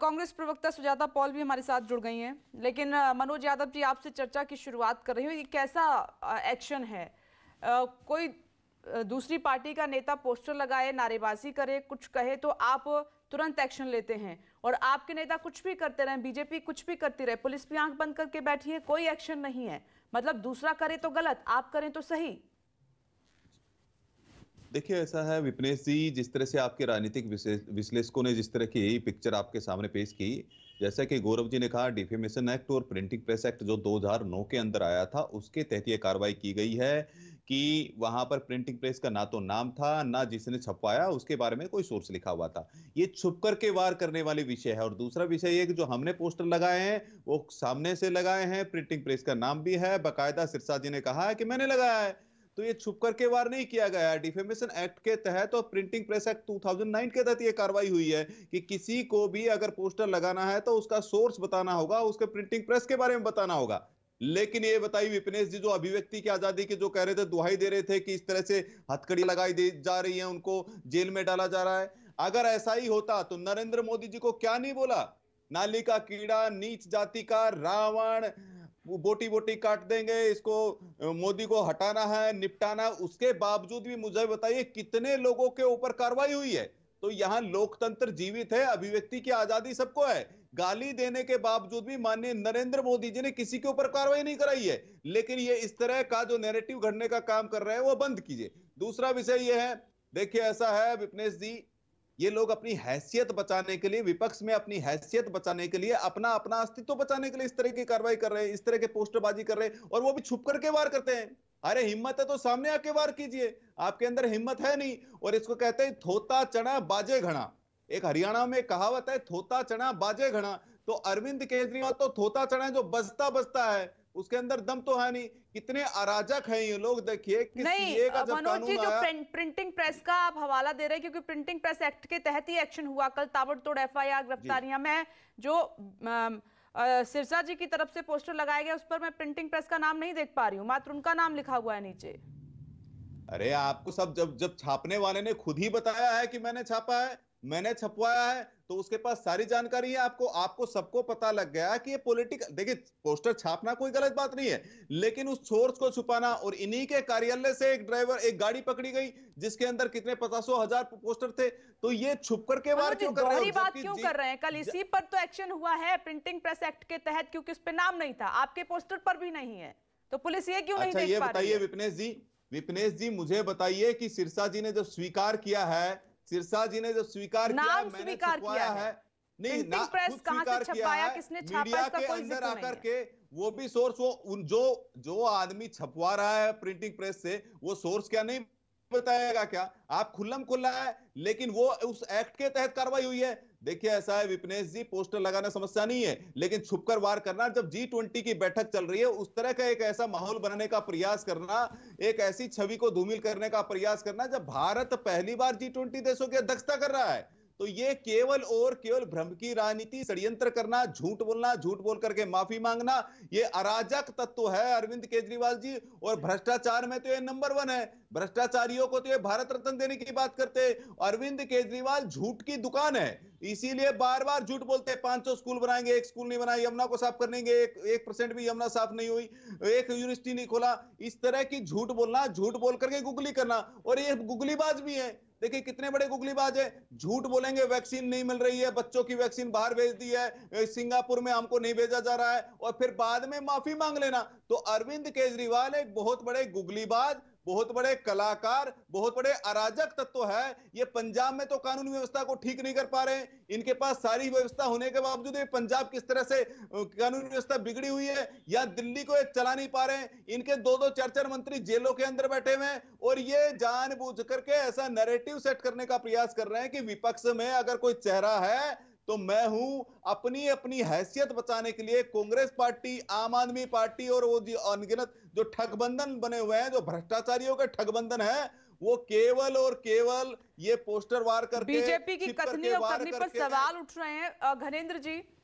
कांग्रेस प्रवक्ता सुजाता पॉल भी हमारे साथ जुड़ गई हैं लेकिन मनोज यादव जी आपसे चर्चा की शुरुआत कर रही हूँ ये कैसा एक्शन है कोई दूसरी पार्टी का नेता पोस्टर लगाए नारेबाजी करे कुछ कहे तो आप तुरंत एक्शन लेते हैं और आपके नेता कुछ भी करते रहे बीजेपी कुछ भी करती रहे पुलिस भी आंख बंद करके बैठी है कोई एक्शन नहीं है मतलब दूसरा करे तो गलत आप करें तो सही देखिए ऐसा है विपनेश जी जिस तरह से आपके राजनीतिक विश्लेषकों ने जिस तरह की पिक्चर आपके सामने पेश की जैसा कि गौरव जी ने कहा डिफेमेशन एक्ट और प्रिंटिंग प्रेस एक्ट जो 2009 के अंदर आया था उसके तहत ये कार्रवाई की गई है कि वहां पर प्रिंटिंग प्रेस का ना तो नाम था ना जिसने छपवाया उसके बारे में कोई सोर्स लिखा हुआ था ये छुप करके वार करने वाले विषय है और दूसरा विषय ये कि जो हमने पोस्टर लगाए हैं वो सामने से लगाए हैं प्रिंटिंग प्रेस का नाम भी है बाकायदा सिरसा जी ने कहा है कि मैंने लगाया है तो ये छुप करके वार नहीं किया गया है डिफेमेशन एक्ट के तहत और प्रिंटिंग प्रेस एक्ट 2009 के तहत ये कार्रवाई हुई है कि किसी को भी अगर पोस्टर लगाना है तो उसका सोर्स बताना होगा उसके प्रिंटिंग प्रेस के बारे में बताना होगा लेकिन ये बताइए विपिनेश जी जो अभिव्यक्ति की आजादी के जो कह रहे थे दुहाई दे रहे थे कि इस तरह से हथकड़ी लगाई दी जा रही है उनको जेल में डाला जा रहा है अगर ऐसा ही होता तो नरेंद्र मोदी जी को क्या नहीं बोला नाली का कीड़ा नीच जाति का रावण बोटी बोटी काट देंगे इसको मोदी को हटाना है निपटाना उसके बावजूद भी मुझे बताइए कितने लोगों के ऊपर कार्रवाई हुई है तो यहाँ लोकतंत्र जीवित है अभिव्यक्ति की आजादी सबको है गाली देने के बावजूद भी माननीय नरेंद्र मोदी जी ने किसी के ऊपर कार्रवाई नहीं कराई है लेकिन ये इस तरह का जो नेरेटिव घड़ने का काम कर रहे हैं वो बंद कीजिए दूसरा विषय ये है देखिए ऐसा है विपनेश जी ये लोग अपनी हैसियत बचाने के लिए विपक्ष में अपनी हैसियत बचाने के लिए अपना अपना अस्तित्व बचाने के लिए इस तरह की कार्रवाई कर रहे हैं इस तरह के पोस्टरबाजी कर रहे हैं और वो भी छुप करके वार करते हैं अरे हिम्मत है तो सामने आके वार कीजिए आपके अंदर हिम्मत है नहीं और इसको कहते हैं थोता चना बाजे घना एक हरियाणा में कहावत है थोता चना बाजे घना तो अरविंद केजरीवाल तो थोता चना है जो बजता बजता है उसके अंदर दम तो है नहीं कितने अराजक हैं ये लोग देखिए मनोज जी जो प्रिंटिंग प्रेस का आप हवाला दे रहे हैं क्योंकि प्रिंटिंग प्रेस एक्ट के तहत ही एक्शन हुआ कल ताबड़तोड़ एफआईआर गिरफ्तारियां में जो सिरसा जी की तरफ से पोस्टर लगाया गया उस पर मैं प्रिंटिंग प्रेस का नाम नहीं देख पा रही हूँ मात्र उनका नाम लिखा हुआ है नीचे अरे आपको सब जब जब छापने वाले ने खुद ही बताया है कि मैंने छापा है मैंने छपवाया है तो उसके पास सारी जानकारी है आपको आपको सबको पता लग गया कि ये पॉलिटिक देखिए पोस्टर छापना कोई गलत बात नहीं है लेकिन उस सोर्स को छुपाना और इन्हीं के कार्यालय से एक ड्राइवर एक गाड़ी पकड़ी गई जिसके अंदर कितने पचासो हजार पोस्टर थे तो ये छुप करके बार क्यों कर रहे बात क्यों कर रहे हैं कल इसी पर तो एक्शन हुआ है प्रिंटिंग प्रेस एक्ट के तहत क्योंकि उस पर नाम नहीं था आपके पोस्टर पर भी नहीं है तो पुलिस ये क्यों नहीं अच्छा, देख विपनेश जी विपनेश जी मुझे बताइए कि सिरसा जी ने जब स्वीकार किया है सिरसा जी ने जो स्वीकार किया मैंने छपवाया है नहीं ना प्रेस स्वीकार से है किसने छापा मीडिया के अंदर आकर के वो भी सोर्स वो उन जो जो आदमी छपवा रहा है प्रिंटिंग प्रेस से वो सोर्स क्या नहीं बताएगा क्या आप खुल्लम खुल्ला है लेकिन वो उस एक्ट के तहत कार्रवाई हुई है देखिए ऐसा है विपनेश जी पोस्टर लगाना समस्या नहीं है लेकिन छुपकर वार करना जब जी ट्वेंटी की बैठक चल रही है उस तरह का एक ऐसा माहौल बनाने का प्रयास करना एक ऐसी छवि को धूमिल करने का प्रयास करना जब भारत पहली बार जी ट्वेंटी देशों की अध्यक्षता कर रहा है तो ये केवल और केवल भ्रम की राजनीति षड्यंत्र करना झूठ बोलना झूठ बोल करके माफी मांगना ये अराजक तत्व है अरविंद केजरीवाल जी और भ्रष्टाचार में तो ये नंबर वन है भ्रष्टाचारियों को तो ये भारत रत्न देने की बात करते अरविंद केजरीवाल झूठ की दुकान है इसीलिए बार बार झूठ बोलते हैं पांच स्कूल बनाएंगे एक स्कूल नहीं बनाए यमुना को साफ करेंगे एक एक परसेंट भी यमुना साफ नहीं हुई एक यूनिवर्सिटी नहीं खोला इस तरह की झूठ बोलना झूठ बोल करके गुगली करना और ये गुगलीबाज भी है देखिए कितने बड़े गुगलीबाज है झूठ बोलेंगे वैक्सीन नहीं मिल रही है बच्चों की वैक्सीन बाहर भेज दी है सिंगापुर में हमको नहीं भेजा जा रहा है और फिर बाद में माफी मांग लेना तो अरविंद केजरीवाल एक बहुत बड़े गुगलीबाज बहुत बड़े कलाकार बहुत बड़े अराजक तत्व तो है ये पंजाब में तो कानून व्यवस्था को ठीक नहीं कर पा रहे इनके पास सारी व्यवस्था होने के बावजूद ये पंजाब किस तरह से कानून व्यवस्था बिगड़ी हुई है या दिल्ली को ये चला नहीं पा रहे इनके दो दो चार चार मंत्री जेलों के अंदर बैठे हुए हैं और ये जान करके ऐसा नरेटिव सेट करने का प्रयास कर रहे हैं कि विपक्ष में अगर कोई चेहरा है तो मैं हूं अपनी अपनी हैसियत बचाने के लिए कांग्रेस पार्टी आम आदमी पार्टी और वो जो अनगिनत जो ठगबंधन बने हुए हैं जो भ्रष्टाचारियों के ठगबंधन है वो केवल और केवल ये पोस्टर वार करके बीजेपी की कथनी और करनी पर सवाल उठ रहे हैं घनेन्द्र जी